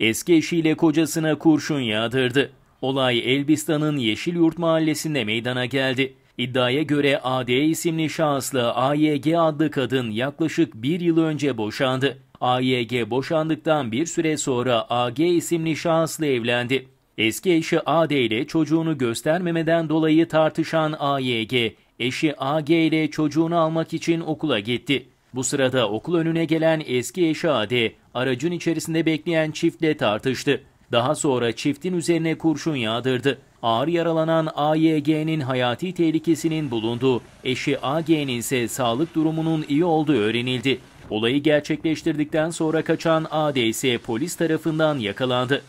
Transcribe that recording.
Eski eşiyle kocasına kurşun yağdırdı. Olay Elbistan'ın Yeşilyurt mahallesinde meydana geldi. İddiaya göre AD isimli şahısla AYG adlı kadın yaklaşık bir yıl önce boşandı. AYG boşandıktan bir süre sonra AG isimli şahısla evlendi. Eski eşi AD ile çocuğunu göstermemeden dolayı tartışan AYG, eşi AG ile çocuğunu almak için okula gitti. Bu sırada okul önüne gelen eski eşi Ade, aracın içerisinde bekleyen çiftle tartıştı. Daha sonra çiftin üzerine kurşun yağdırdı. Ağır yaralanan AYG'nin hayati tehlikesinin bulunduğu, eşi AG'nin ise sağlık durumunun iyi olduğu öğrenildi. Olayı gerçekleştirdikten sonra kaçan AD ise polis tarafından yakalandı.